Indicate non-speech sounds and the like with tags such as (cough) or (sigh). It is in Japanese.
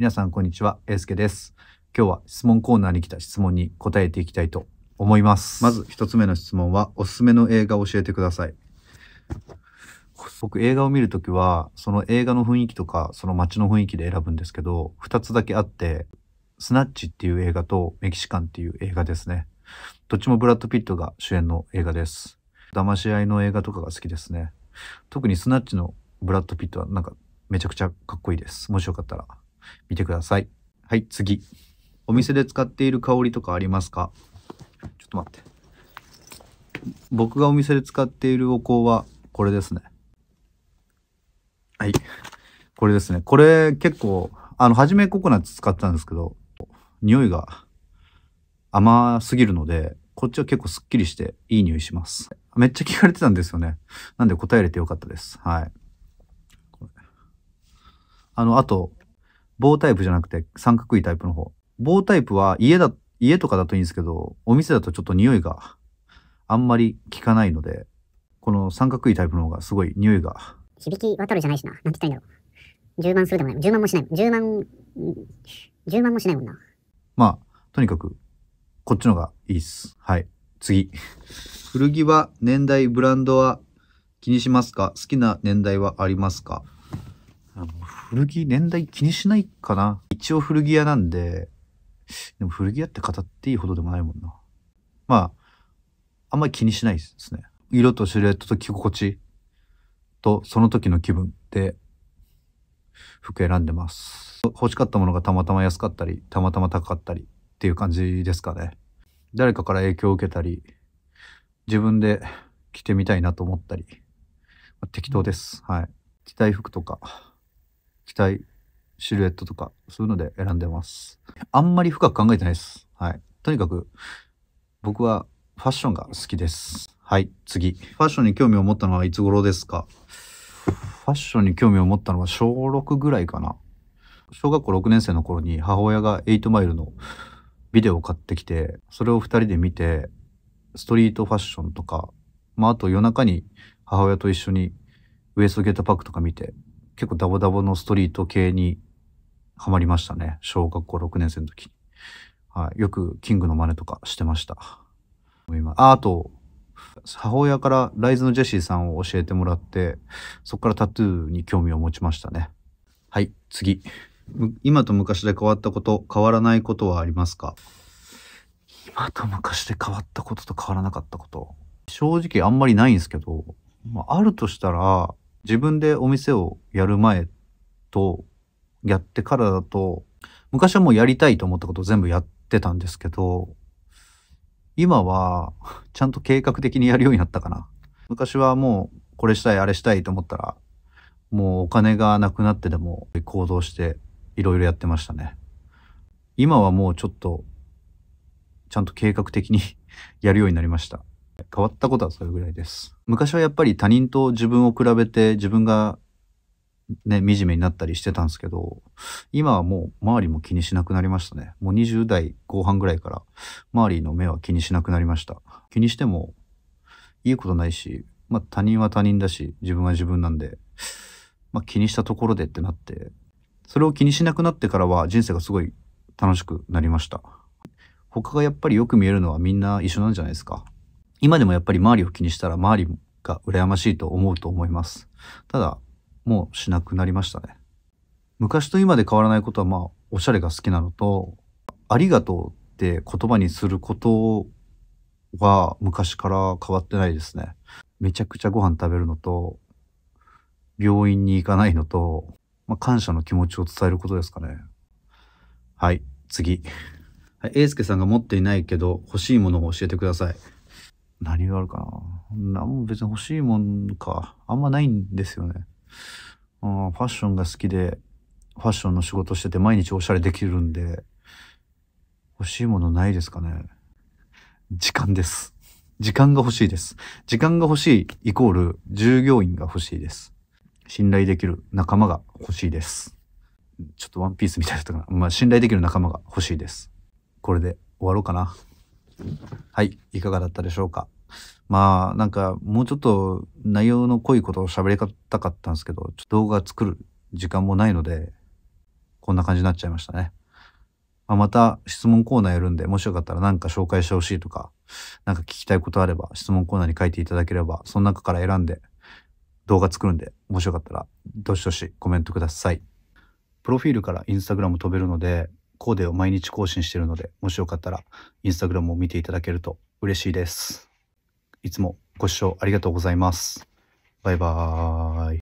皆さん、こんにちは。エーすけです。今日は質問コーナーに来た質問に答えていきたいと思います。まず、一つ目の質問は、おすすめの映画を教えてください。僕、映画を見るときは、その映画の雰囲気とか、その街の雰囲気で選ぶんですけど、二つだけあって、スナッチっていう映画と、メキシカンっていう映画ですね。どっちもブラッド・ピットが主演の映画です。騙し合いの映画とかが好きですね。特にスナッチのブラッド・ピットはなんかめちゃくちゃかっこいいです。もしよかったら見てください。はい、次。お店で使っている香りとかありますかちょっと待って。僕がお店で使っているお香はこれですね。はい。これですね。これ結構、あの、初めココナッツ使ったんですけど、匂いが甘すぎるので、こっちは結構すっきりしていい匂いします。めっちゃ聞かれてたんですよね。なんで答えれてよかったです。はい。あの、あと、棒タイプじゃなくて三角いタイプの方。棒タイプは家だ、家とかだといいんですけど、お店だとちょっと匂いがあんまり効かないので、この三角いタイプの方がすごい匂いが。響き渡るじゃないしな。なんて言ったいんだろう。10万するでもない。10万もしない。10万、10万もしないもんな。まあ、とにかく、こっちのがいいっす。はい。次。古着は年代、ブランドは気にしますか好きな年代はありますかあの古着、年代気にしないかな。一応古着屋なんで、でも古着屋って語っていいほどでもないもんな。まあ、あんまり気にしないですね。色とシルエットと着心地とその時の気分で服選んでます。欲しかったものがたまたま安かったり、たまたま高かったりっていう感じですかね。誰かから影響を受けたり、自分で着てみたいなと思ったり、まあ、適当です。はい。着たい服とか、着たいシルエットとか、そういうので選んでます。あんまり深く考えてないです。はい。とにかく、僕はファッションが好きです。はい、次。ファッションに興味を持ったのはいつ頃ですかファッションに興味を持ったのは小6ぐらいかな。小学校6年生の頃に母親が8マイルのビデオを買ってきて、それを2人で見て、ストリートファッションとか、まあ、あと夜中に母親と一緒にウエストゲートパックとか見て、結構ダボダボのストリート系にはまりましたね。小学校6年生の時はい。よくキングの真似とかしてました。今、あ、あと、母親からライズのジェシーさんを教えてもらって、そこからタトゥーに興味を持ちましたね。はい、次。今と昔で変わったこと、変わらないことはありますか今と昔で変わったことと変わらなかったこと。正直あんまりないんですけど、まあ、あるとしたら、自分でお店をやる前とやってからだと、昔はもうやりたいと思ったことを全部やってたんですけど、今はちゃんと計画的にやるようになったかな。昔はもうこれしたい、あれしたいと思ったら、もうお金がなくなってでも行動していろいろやってましたね。今はもうちょっと、ちゃんと計画的に (laughs) やるようになりました。変わったことはそれぐらいです。昔はやっぱり他人と自分を比べて自分がね、惨めになったりしてたんですけど、今はもう周りも気にしなくなりましたね。もう20代後半ぐらいから周りの目は気にしなくなりました。気にしてもいいことないし、まあ他人は他人だし、自分は自分なんで、まあ気にしたところでってなって、それを気にしなくなってからは人生がすごい楽しくなりました。他がやっぱりよく見えるのはみんな一緒なんじゃないですか。今でもやっぱり周りを気にしたら周りが羨ましいと思うと思います。ただ、もうしなくなりましたね。昔と今で変わらないことは、まあ、おしゃれが好きなのと、ありがとうって言葉にすることは昔から変わってないですね。めちゃくちゃご飯食べるのと、病院に行かないのと、まあ、感謝の気持ちを伝えることですかね。はい、次。はい、英介さんが持っていないけど欲しいものを教えてください。何があるかな。なも別に欲しいもんか。あんまないんですよね。うん、ファッションが好きで、ファッションの仕事してて毎日おしゃれできるんで、欲しいものないですかね。時間です。時間が欲しいです。時間が欲しいイコール従業員が欲しいです。信頼できる仲間が欲しいです。ちょっとワンピースみたいだったかな。まあ、信頼できる仲間が欲しいです。これで終わろうかな。はい、いかがだったでしょうか。まあなんかもうちょっと内容の濃いことを喋りたかったんですけど、動画作る時間もないので、こんな感じになっちゃいましたね。まあ、また質問コーナーやるんで、もしよかったら何か紹介してほしいとか、何か聞きたいことあれば質問コーナーに書いていただければ、その中から選んで動画作るんで、もしよかったらどしどしコメントください。プロフィールからインスタグラム飛べるので、コーデを毎日更新しているので、もしよかったら、インスタグラムを見ていただけると嬉しいです。いつもご視聴ありがとうございます。バイバーイ。